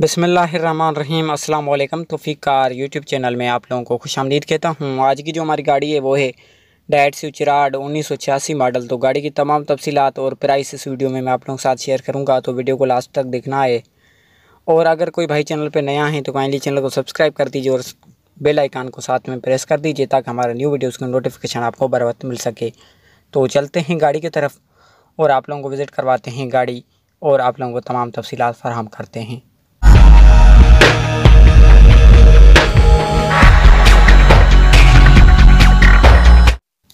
बसमीम वालेकुम तोफ़ी कार यूट्यूब चैनल में आप लोगों को खुश आमदीद कहता हूँ आज की जो हमारी गाड़ी है वो है डैट स्विचराड उन्नीस सौ छियासी मॉडल तो गाड़ी की तमाम तफसीत और प्राइस इस वीडियो में मैं आप लोगों के साथ शेयर करूँगा तो वीडियो को लास्ट तक देखना है और अगर कोई भाई चैनल पर नया है तो काइंडली चैनल को सब्सक्राइब कर दीजिए और बेल आइकान को साथ में प्रेस कर दीजिए ताकि हमारा न्यू वीडियोज़ का नोटिफिकेशन आपको बर वक्त मिल सके तो चलते हैं गाड़ी की तरफ और आप लोगों को विज़िट करवाते हैं गाड़ी और आप लोगों को तमाम तफसीत फराहम करते हैं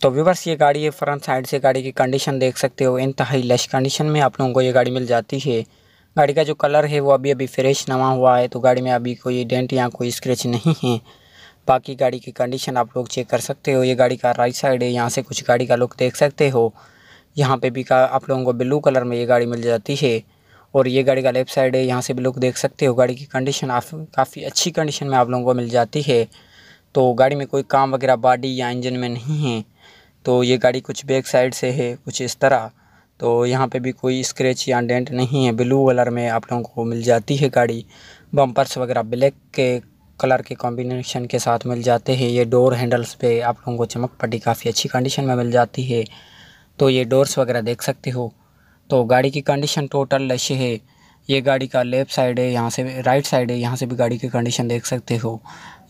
तो व्यूवर्स ये गाड़ी है फ्रंट साइड से गाड़ी की कंडीशन देख सकते हो इंतहाई लश कंडीशन में आप लोगों को ये गाड़ी मिल जाती है गाड़ी का जो कलर है वो अभी अभी फ्रेश नवा हुआ है तो गाड़ी में अभी कोई डेंट या कोई स्क्रैच नहीं है बाकी गाड़ी की कंडीशन आप लोग चेक कर सकते हो ये गाड़ी का राइट साइड है यहाँ से कुछ गाड़ी का लुक देख सकते हो यहाँ पे भी का आप लोगों को ब्लू कलर में ये गाड़ी मिल जाती है और ये गाड़ी का लेफ्ट साइड है यहाँ से भी लुक देख सकते हो गाड़ी की कंडीशन काफ़ी अच्छी कंडीशन में आप लोगों को मिल जाती है तो गाड़ी में कोई काम वगैरह बॉडी या इंजन में नहीं है तो ये गाड़ी कुछ बैक साइड से है कुछ इस तरह तो यहाँ पे भी कोई स्क्रैच या डेंट नहीं है ब्लू कलर में आप लोगों को मिल जाती है गाड़ी बम्पर्स वगैरह ब्लैक के कलर के कॉम्बिनेशन के साथ मिल जाते हैं ये डोर हैंडल्स पे आप लोगों को चमक पट्टी काफ़ी अच्छी कंडीशन में मिल जाती है तो ये डोर्स वगैरह देख सकते हो तो गाड़ी की कंडीशन टोटल लश है ये गाड़ी का लेफ़्ट साइड है यहाँ से राइट साइड है यहाँ से भी गाड़ी की कंडीशन देख सकते हो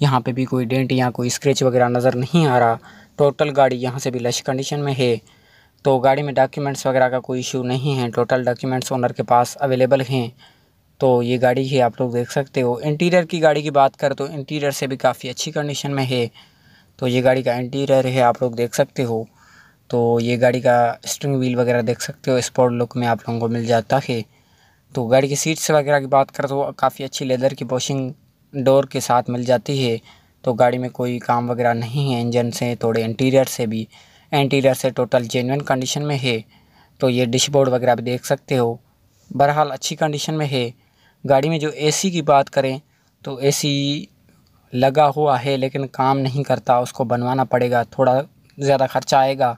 यहाँ पे भी कोई डेंट या कोई स्क्रैच वगैरह नज़र नहीं आ रहा टोटल गाड़ी यहाँ से भी लश कंडीशन में है तो गाड़ी में डॉक्यूमेंट्स वगैरह का कोई इशू नहीं है टोटल डॉक्यूमेंट्स ओनर के पास अवेलेबल हैं तो ये गाड़ी ही आप लोग देख सकते हो इंटीरियर की गाड़ी की बात करें तो इंटीरियर से भी काफ़ी अच्छी कंडीशन में है तो ये गाड़ी का इंटीरियर है आप लोग देख सकते हो तो ये गाड़ी का स्ट्रिंग व्हील वगैरह देख सकते हो स्पोर्ट लुक में आप लोगों को मिल जाता है तो गाड़ी की सीट्स वगैरह की बात करें तो काफ़ी अच्छी लेदर की वॉशिंग डोर के साथ मिल जाती है तो गाड़ी में कोई काम वगैरह नहीं है इंजन से थोड़े इंटीरियर से भी इंटीरियर से टोटल जेनवन कंडीशन में है तो ये डिशबोर्ड वगैरह भी देख सकते हो बहरहाल अच्छी कंडीशन में है गाड़ी में जो एसी की बात करें तो एसी लगा हुआ है लेकिन काम नहीं करता उसको बनवाना पड़ेगा थोड़ा ज़्यादा खर्चा आएगा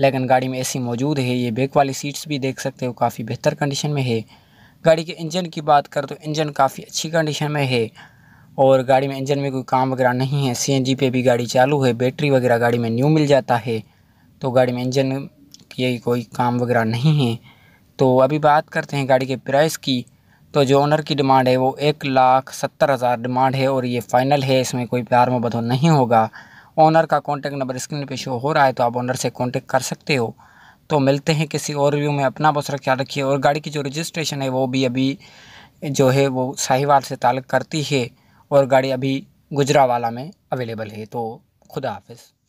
लेकिन गाड़ी में सी मौजूद है ये बैक वाली सीट्स भी देख सकते हो काफ़ी बेहतर कंडीशन में है गाड़ी के इंजन की बात कर तो इंजन काफ़ी अच्छी कंडीशन में है और गाड़ी में इंजन में कोई काम वगैरह नहीं है सी पे भी गाड़ी चालू है बैटरी वगैरह गाड़ी में न्यू मिल जाता है तो गाड़ी में इंजन ये कोई काम वगैरह नहीं है तो अभी बात करते हैं गाड़ी के प्राइस की तो जो ओनर की डिमांड है वो एक लाख सत्तर हज़ार डिमांड है और ये फ़ाइनल है इसमें कोई प्यार मोहब्बत नहीं होगा ओनर का कॉन्टेक्ट नंबर स्क्रीन पे शो हो रहा है तो आप ओनर से कॉन्टेक्ट कर सकते हो तो मिलते हैं किसी और व्यू में अपना बहुत ख्याल रखिए और गाड़ी की जो रजिस्ट्रेशन है वो भी अभी जो है वो साहिवाल से ताल्लुक़ करती है और गाड़ी अभी गुजरावाला में अवेलेबल है तो खुदा हाफिज़